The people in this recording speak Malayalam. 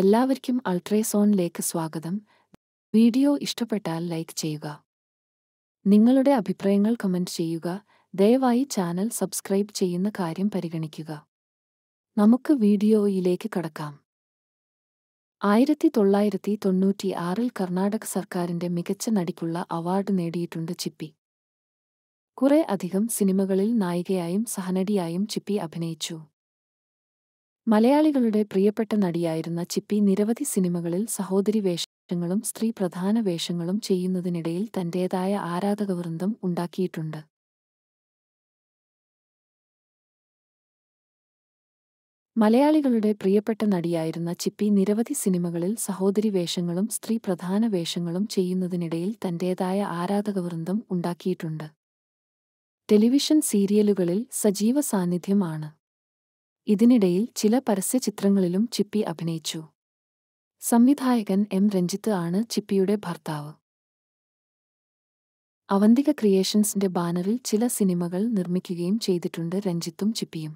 എല്ലാവർക്കും അൾട്രേസോണിലേക്ക് സ്വാഗതം വീഡിയോ ഇഷ്ടപ്പെട്ടാൽ ലൈക്ക് ചെയ്യുക നിങ്ങളുടെ അഭിപ്രായങ്ങൾ കമന്റ് ചെയ്യുക ദയവായി ചാനൽ സബ്സ്ക്രൈബ് ചെയ്യുന്ന കാര്യം പരിഗണിക്കുക നമുക്ക് വീഡിയോയിലേക്ക് കടക്കാം ആയിരത്തി തൊള്ളായിരത്തി ആറിൽ കർണാടക സർക്കാരിന്റെ മികച്ച നടിക്കുള്ള അവാർഡ് നേടിയിട്ടുണ്ട് ചിപ്പി കുറെ അധികം സിനിമകളിൽ നായികയായും സഹനടിയായും ചിപ്പി അഭിനയിച്ചു മലയാളികളുടെ പ്രിയപ്പെട്ട നടിയായിരുന്ന ചിപ്പി നിരവധി സിനിമകളിൽ സഹോദരി വേഷങ്ങളും സ്ത്രീ പ്രധാന വേഷങ്ങളും ചെയ്യുന്നതിനിടയിൽ തന്റേതായ ആരാധകവൃന്ദം ഉണ്ടാക്കിയിട്ടുണ്ട് മലയാളികളുടെ പ്രിയപ്പെട്ട നടിയായിരുന്ന ചിപ്പി നിരവധി സിനിമകളിൽ സഹോദരി വേഷങ്ങളും സ്ത്രീ പ്രധാന വേഷങ്ങളും ചെയ്യുന്നതിനിടയിൽ തന്റേതായ ആരാധകവൃന്ദം ഉണ്ടാക്കിയിട്ടുണ്ട് ടെലിവിഷൻ സീരിയലുകളിൽ സജീവ സാന്നിധ്യമാണ് ഇതിനിടയിൽ ചില പരസ്യ ചിത്രങ്ങളിലും ചിപ്പി അഭിനയിച്ചു സംവിധായകൻ എം രഞ്ജിത്ത് ആണ് ചിപ്പിയുടെ ഭർത്താവ് അവന്തിക ക്രിയേഷൻസിന്റെ ബാനറിൽ ചില സിനിമകൾ നിർമ്മിക്കുകയും ചെയ്തിട്ടുണ്ട് രഞ്ജിത്തും ചിപ്പിയും